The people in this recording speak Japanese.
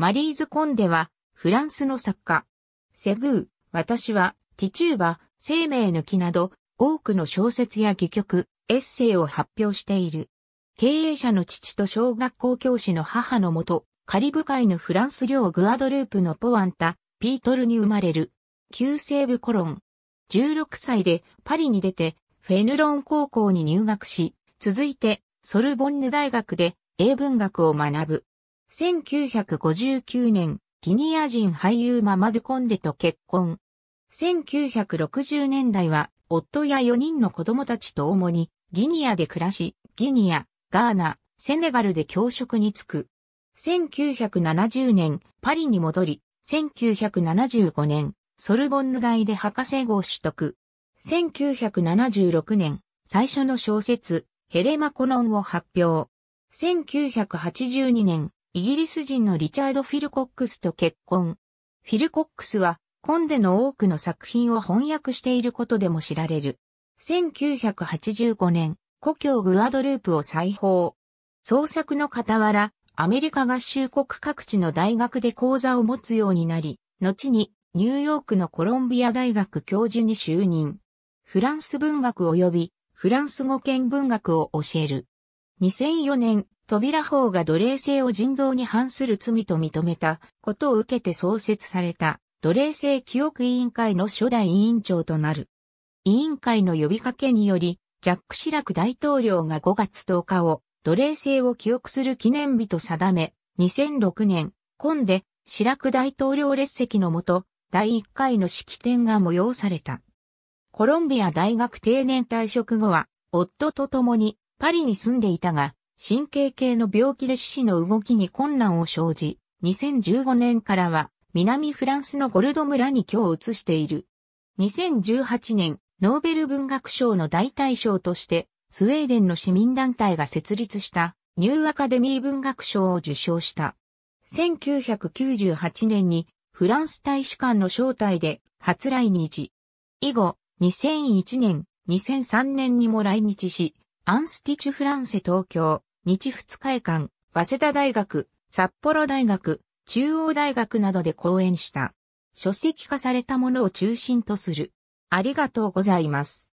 マリーズ・コンデは、フランスの作家。セグー、私は、ティチューバ、生命の木など、多くの小説や戯曲、エッセイを発表している。経営者の父と小学校教師の母のもと、カリブ海のフランス領グアドループのポワンタ、ピートルに生まれる。旧西部コロン。16歳でパリに出て、フェヌロン高校に入学し、続いてソルボンヌ大学で英文学を学ぶ。1959年、ギニア人俳優ママドコンデと結婚。1960年代は、夫や4人の子供たちと共に、ギニアで暮らし、ギニア、ガーナ、セネガルで教職に就く。1970年、パリに戻り、1975年、ソルボンヌ大で博士号取得。1976年、最初の小説、ヘレマコノンを発表。1982年、イギリス人のリチャード・フィルコックスと結婚。フィルコックスは、コンデの多くの作品を翻訳していることでも知られる。1985年、故郷グアドループを再訪。創作の傍ら、アメリカ合衆国各地の大学で講座を持つようになり、後にニューヨークのコロンビア大学教授に就任。フランス文学及びフランス語圏文学を教える。2004年、扉法が奴隷制を人道に反する罪と認めたことを受けて創設された奴隷制記憶委員会の初代委員長となる。委員会の呼びかけにより、ジャック・シラク大統領が5月10日を奴隷制を記憶する記念日と定め、2006年、今で、シラク大統領列席のもと、第1回の式典が催された。コロンビア大学定年退職後は、夫と共にパリに住んでいたが、神経系の病気で四肢の動きに困難を生じ、2015年からは南フランスのゴルド村に居を移している。2018年、ノーベル文学賞の代替賞として、スウェーデンの市民団体が設立したニューアカデミー文学賞を受賞した。1998年にフランス大使館の招待で初来日。以後、2001年、2003年にも来日し、アンスティチュ・フランセ東京、日仏会館、早稲田大学、札幌大学、中央大学などで講演した。書籍化されたものを中心とする。ありがとうございます。